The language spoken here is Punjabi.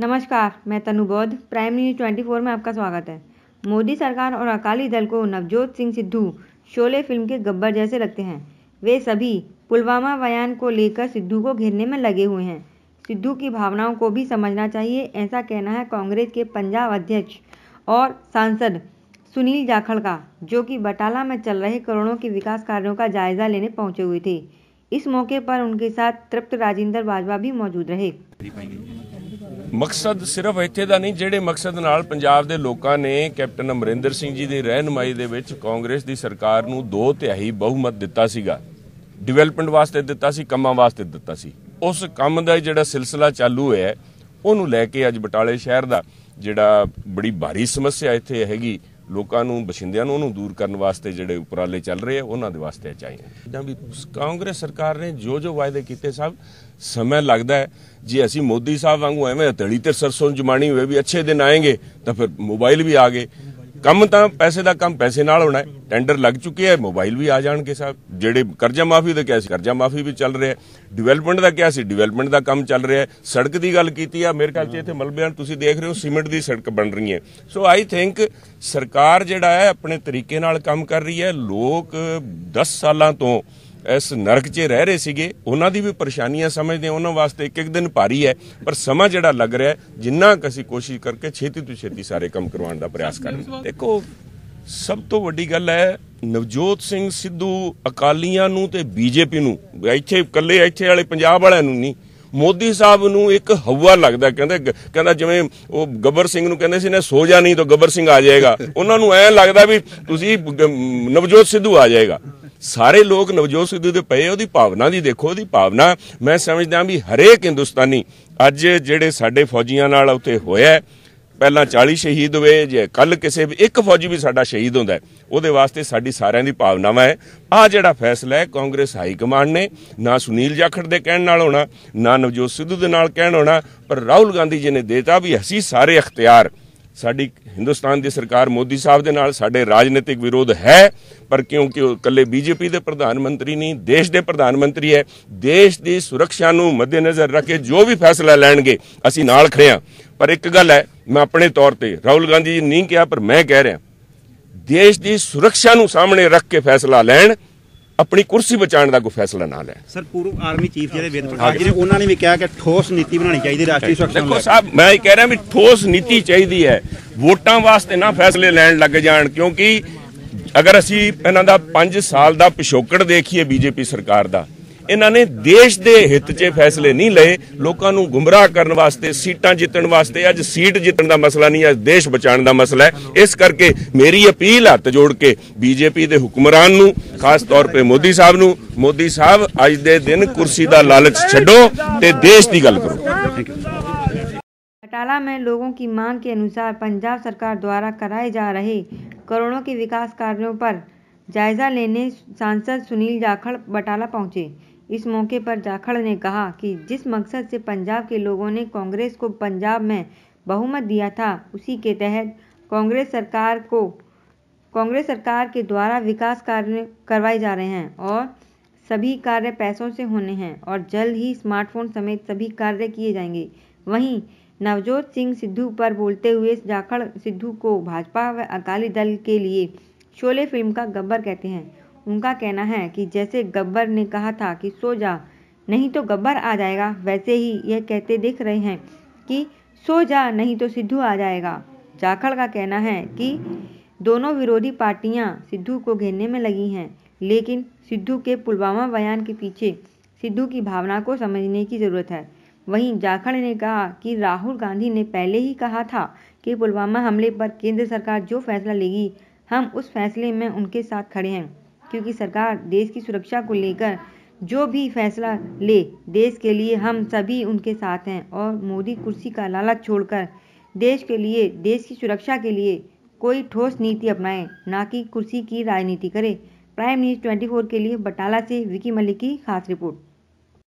नमस्कार मैं तनु बौद्ध प्राइम न्यूज 24 में आपका स्वागत है मोदी सरकार और अकाली दल को नवजोत सिंह सिद्धू शोले फिल्म के गब्बर जैसे लगते हैं वे सभी पुलवामा बयान को लेकर सिद्धू को घेरने में लगे हुए हैं सिद्धू की भावनाओं को भी समझना चाहिए ऐसा कहना है कांग्रेस के पंजाब अध्यक्ष और सांसद सुनील जाखड़ का जो कि बटाला में चल रहे करोड़ों के विकास कार्यों का जायजा लेने पहुंचे हुए थे इस मौके पर उनके साथ तृप्त राजेंद्र बाजवा भी मौजूद रहे ਮਕਸਦ ਸਿਰਫ ਇੱਥੇ ਦਾ ਨਹੀਂ ਜਿਹੜੇ ਮਕਸਦ ਨਾਲ ਪੰਜਾਬ ਦੇ ਲੋਕਾਂ ਨੇ ਕੈਪਟਨ ਅਮਰਿੰਦਰ ਸਿੰਘ ਜੀ ਦੀ ਰਹਿਨਮਾਈ ਦੇ ਵਿੱਚ ਕਾਂਗਰਸ ਦੀ ਸਰਕਾਰ ਨੂੰ ਦੋ ਤਿਹਾਈ ਬਹੁਮਤ ਦਿੱਤਾ ਸੀਗਾ ਡਿਵੈਲਪਮੈਂਟ ਵਾਸਤੇ ਦਿੱਤਾ ਸੀ ਕੰਮਾਂ ਵਾਸਤੇ ਦਿੱਤਾ ਸੀ ਉਸ ਕੰਮ ਦਾ ਜਿਹੜਾ ਸਿਲਸਿਲਾ ਚਾਲੂ ਹੈ ਉਹਨੂੰ ਲੈ ਕੇ ਅੱਜ ਬਟਾਲੇ ਸ਼ਹਿਰ ਦਾ ਜਿਹੜਾ ਬੜੀ ਭਾਰੀ ਸਮੱਸਿਆ ਇੱਥੇ ਹੈਗੀ ਲੋਕਾਂ ਨੂੰ ਬਸ਼ਿੰਦਿਆਂ ਨੂੰ ਉਹਨੂੰ ਦੂਰ ਕਰਨ ਵਾਸਤੇ ਜਿਹੜੇ ਉਪਰਾਲੇ ਚੱਲ ਰਹੇ ਆ ਉਹਨਾਂ ਦੇ ਵਾਸਤੇ ਚਾਹੀਏ ਜਿੱਦਾਂ ਵੀ ਕਾਂਗਰਸ ਸਰਕਾਰ ਨੇ ਜੋ ਜੋ ਵਾਅਦੇ ਕੀਤੇ ਸਭ ਸਮੇਂ ਲੱਗਦਾ ਹੈ ਜੇ ਅਸੀਂ ਮੋਦੀ ਸਾਹਿਬ ਵਾਂਗੂ ਐਵੇਂ ਹਥੇਲੀ ਤੇ ਸਰਸੋਂ ਜਮਾਣੀ ਹੋਵੇ ਵੀ ਅੱਛੇ ਦਿਨ ਆਏਗੇ ਤਾਂ ਫਿਰ ਮੋਬਾਈਲ ਵੀ ਆ ਗਏ ਕੰਮ ਤਾਂ ਪੈਸੇ ਦਾ ਕੰਮ ਪੈਸੇ ਨਾਲ ਹੋਣਾ ਹੈ ਟੈਂਡਰ ਲੱਗ ਚੁੱਕੇ ਆ ਮੋਬਾਈਲ ਵੀ ਆ ਜਾਣਗੇ ਸਾਹਿਬ ਜਿਹੜੇ ਕਰਜ਼ਾ ਮਾਫੀ ਦੇ ਕਿਹਾ ਸੀ ਕਰਜ਼ਾ ਮਾਫੀ ਵੀ ਚੱਲ ਰਿਹਾ ਡਿਵੈਲਪਮੈਂਟ ਦਾ ਕਿਹਾ ਸੀ ਡਿਵੈਲਪਮੈਂਟ ਦਾ ਕੰਮ ਚੱਲ ਰਿਹਾ ਸੜਕ ਦੀ ਗੱਲ ਕੀਤੀ ਆ ਮੇਰੇ ਖਿਆਲ 'ਚ ਇੱਥੇ ਮਲਬਿਆਂ ਤੁਸੀਂ ਦੇਖ ਰਹੇ ਹੋ ਸੀਮੈਂਟ ਦੀ ਸੜਕ ਬਣ ਰਹੀ ਹੈ ਸੋ ਆਈ ਥਿੰਕ ਸਰਕਾਰ ਜਿਹੜਾ ਹੈ ਆਪਣੇ ਤਰੀਕੇ ਨਾਲ ਕੰਮ ਕਰ ਰਹੀ ਹੈ ਲੋਕ 10 ਸਾਲਾਂ ਤੋਂ ਇਸ ਨਰਕ 'ਚ ਰਹਿ ਰਹੇ ਸੀਗੇ ਉਹਨਾਂ ਦੀ ਵੀ ਪਰੇਸ਼ਾਨੀਆਂ ਸਮਝਦੇ ਹਾਂ ਉਹਨਾਂ ਵਾਸਤੇ ਇੱਕ ਇੱਕ ਦਿਨ ਭਾਰੀ ਹੈ ਪਰ ਸਮਾਂ ਜਿਹੜਾ ਲੱਗ ਰਿਹਾ ਜਿੰਨਾ ਅਸੀਂ ਕੋਸ਼ਿਸ਼ ਕਰਕੇ ਛੇਤੀ ਤੋਂ ਛੇਤੀ ਸਾਰੇ ਕੰਮ ਕਰਵਾਉਣ ਦਾ ਪ੍ਰਯਾਸ ਹਾਂ ਦੇਖੋ ਸਭ ਤੋਂ ਵੱਡੀ ਗੱਲ ਹੈ ਨਵਜੋਤ ਸਿੰਘ ਸਿੱਧੂ ਅਕਾਲੀਆਂ ਨੂੰ ਤੇ ਬੀਜੇਪੀ ਨੂੰ ਇੱਥੇ ਇਕੱਲੇ ਇੱਥੇ ਵਾਲੇ ਪੰਜਾਬ ਵਾਲਿਆਂ ਨੂੰ ਨਹੀਂ ਮੋਦੀ ਸਾਹਿਬ ਨੂੰ ਇੱਕ ਹਵਾ ਲੱਗਦਾ ਕਹਿੰਦਾ ਕਹਿੰਦਾ ਜਿਵੇਂ ਉਹ ਗੱਬਰ ਸਿੰਘ ਨੂੰ ਕਹਿੰਦੇ ਸੀ ਨੇ ਸੋ ਜਾ ਨਹੀਂ ਤਾਂ ਗੱਬਰ ਸਿੰਘ ਆ ਜਾਏਗਾ ਉਹਨਾਂ ਨੂੰ ਐ ਲੱਗਦਾ ਵੀ ਤੁਸੀਂ ਨਵਜੋਤ ਸਿੱਧੂ ਆ ਜਾਏਗਾ ਸਾਰੇ ਲੋਕ ਨਵਜੋਤ ਸਿੱਧੂ ਦੇ ਪਏ ਉਹਦੀ ਭਾਵਨਾ ਦੀ ਦੇਖੋ ਉਹਦੀ ਭਾਵਨਾ ਮੈਂ ਸਮਝਦਾ ਵੀ ਹਰੇਕ ਹਿੰਦੁਸਤਾਨੀ ਅੱਜ ਜਿਹੜੇ ਸਾਡੇ ਫੌਜੀਆਂ ਨਾਲ ਉੱਤੇ ਹੋਇਆ ਪਹਿਲਾਂ 40 ਸ਼ਹੀਦ ਹੋਏ ਜੇ ਕੱਲ ਕਿਸੇ ਵੀ ਇੱਕ ਫੌਜੀ ਵੀ ਸਾਡਾ ਸ਼ਹੀਦ ਹੁੰਦਾ ਉਹਦੇ ਵਾਸਤੇ ਸਾਡੀ ਸਾਰਿਆਂ ਦੀ ਭਾਵਨਾਵਾਂ ਹੈ ਆ ਜਿਹੜਾ ਫੈਸਲਾ ਹੈ ਕਾਂਗਰਸ ਹਾਈ ਕਮਾਂਡ ਨੇ ਨਾ ਸੁਨੀਲ ਜਾਖੜ ਦੇ ਕਹਿਣ ਨਾਲ ਹੋਣਾ ਨਾ ਨਵਜੋਤ ਸਿੱਧੂ ਦੇ ਨਾਲ ਕਹਿਣ ਹੋਣਾ ਪਰ ਰਾਹੁਲ ਗਾਂਧੀ ਜੀ ਨੇ ਦੇਤਾ ਵੀ ਅਸੀਂ ਸਾਰੇ ਅਖਤਿਆਰ ਸਾਡੀ ਹਿੰਦੁਸਤਾਨ ਦੀ ਸਰਕਾਰ ਮੋਦੀ ਸਾਹਿਬ ਦੇ ਨਾਲ ਸਾਡੇ ਰਾਜਨੀਤਿਕ ਵਿਰੋਧ ਹੈ ਪਰ ਕਿਉਂਕਿ ਉਹ ਇਕੱਲੇ ਬੀਜੇਪੀ ਦੇ ਪ੍ਰਧਾਨ ਮੰਤਰੀ ਨਹੀਂ ਦੇਸ਼ ਦੇ ਪ੍ਰਧਾਨ ਮੰਤਰੀ ਹੈ ਦੇਸ਼ ਦੀ ਸੁਰੱਖਿਆ ਨੂੰ ਮੱਦੇਨਜ਼ਰ ਰੱਖ ਕੇ ਜੋ ਵੀ ਫੈਸਲਾ ਲੈਣਗੇ ਅਸੀਂ ਨਾਲ ਖੜੇ ਹਾਂ ਪਰ ਇੱਕ ਗੱਲ ਹੈ ਮੈਂ ਆਪਣੇ ਤੌਰ ਤੇ ਰਾਹੁਲ ਗਾਂਧੀ ਜੀ ਨਹੀਂ ਕਿਹਾ ਪਰ ਮੈਂ ਕਹਿ ਰਿਹਾ ਦੇਸ਼ ਦੀ ਸੁਰੱਖਿਆ ਨੂੰ ਸਾਹਮਣੇ ਰੱਖ ਕੇ ਫੈਸਲਾ ਲੈਣ ਆਪਣੀ ਕੁਰਸੀ ਬਚਾਉਣ ਦਾ ਕੋਈ ਫੈਸਲਾ ਨਾ ਲੈ ਸਰ ਪੂਰਵ ਆਰਮੀ ਚੀਫ ਜਿਹੜੇ ਵੇਦ ਪ੍ਰਕਾਸ਼ ਜੀ ਨੇ ਉਹਨਾਂ ਨੇ ਵੀ ਕਿਹਾ ਕਿ ਠੋਸ ਨੀਤੀ ਬਣਾਉਣੀ ਚਾਹੀਦੀ ਰਾਸ਼ਟਰੀ ਸੁਰੱਖਿਆ ਦੇਖੋ ਸਾਹਿਬ ਮੈਂ ਇਹ ਕਹਿ ਰਿਹਾ ਵੀ ਠੋਸ ਨੀਤੀ ਚਾਹੀਦੀ ਹੈ ਵੋਟਾਂ ਵਾਸਤੇ ਨਾ ਫੈਸਲੇ ਲੈਣ ਲੱਗ ਜਾਣ ਕਿਉਂਕਿ ਅਗਰ ਅਸੀਂ ਇਹਨਾਂ ਦਾ 5 ਸਾਲ ਦਾ ਪਿਛੋਕੜ ਦੇਖੀਏ ਬੀਜੇਪੀ ਸਰਕਾਰ ਦਾ ਇਹਨਾਂ ਨੇ ਦੇਸ਼ ਦੇ ਹਿੱਤ 'ਚ ਫੈਸਲੇ ਨਹੀਂ ਲਏ ਲੋਕਾਂ ਨੂੰ ਗੁੰਮਰਾਹ ਕਰਨ ਵਾਸਤੇ ਸੀਟਾਂ ਜਿੱਤਣ ਵਾਸਤੇ ਅੱਜ ਸੀਟ ਜਿੱਤਣ ਦਾ ਮਸਲਾ ਨਹੀਂ ਅੱਜ ਦੇਸ਼ ਬਚਾਉਣ ਦਾ ਮਸਲਾ ਹੈ ਇਸ ਕਰਕੇ ਮੇਰੀ ਅਪੀਲ ਹੱਥ ਜੋੜ ਕੇ ਬੀਜੇਪੀ ਦੇ ਹੁਕਮਰਾਨ ਨੂੰ ਖਾਸ ਤੌਰ 'ਤੇ ਮੋਦੀ ਸਾਹਿਬ ਨੂੰ ਮੋਦੀ ਸਾਹਿਬ ਅੱਜ ਦੇ ਦਿਨ ਕੁਰਸੀ ਦਾ ਲਾਲਚ ਛੱਡੋ ਤੇ ਦੇਸ਼ ਦੀ ਗੱਲ ਕਰੋ ਟਾਲਾ ਮੈਂ ਲੋਕਾਂ ਦੀ ਮੰਗ ਕੇ ਅਨੁਸਾਰ ਪੰਜਾਬ ਸਰਕਾਰ ਦੁਆਰਾ ਕਰਾਏ ਜਾ ਰਹੇ करोड़ों के ਵਿਕਾਸ ਕਾਰਜਾਂ पर ਜਾਇਜ਼ਾ ਲੈਣੇ ਸੰਸਦ ਸੁਨੀਲ ਜਾਖੜ ਬਟਾਲਾ ਪਹੁੰਚੇ इस मौके पर जाखड़ ने कहा कि जिस मकसद से पंजाब के लोगों ने कांग्रेस को पंजाब में बहुमत दिया था उसी के तहत कांग्रेस सरकार को कांग्रेस सरकार के द्वारा विकास कार्य करवाए जा रहे हैं और सभी कार्य पैसों से होने हैं और जल्द ही स्मार्टफोन समेत सभी कार्य किए जाएंगे वहीं नवजोत सिंह सिद्धू पर बोलते हुए जाखड़ सिद्धू को भाजपा व अकाली दल के लिए शोले फिल्म का गब्बर कहते हैं उनका कहना है कि जैसे गब्बर ने कहा था कि सो जा नहीं तो गब्बर आ जाएगा वैसे ही यह कहते देख रहे हैं कि सो जा नहीं तो सिद्धू आ जाएगा जाखड़ का कहना है कि दोनों विरोधी पार्टियां सिद्धू को घेरने में लगी हैं लेकिन सिद्धू के पुलवामा बयान के पीछे सिद्धू की भावना को समझने की ज़रूरत है वहीं जाखड़ ने कहा कि राहुल गांधी ने पहले ही कहा था कि पुलवामा हमले पर केंद्र सरकार जो फैसला लेगी हम उस फैसले में उनके साथ खड़े हैं क्योंकि सरकार देश की सुरक्षा को लेकर जो भी फैसला ले देश के लिए हम सभी उनके साथ हैं और मोदी कुर्सी का लालच छोड़कर देश के लिए देश की सुरक्षा के लिए कोई ठोस नीति अपनाएं ना कि कुर्सी की राजनीति करें प्राइम न्यूज़ 24 के लिए बटाला से विकी मलिक की खास रिपोर्ट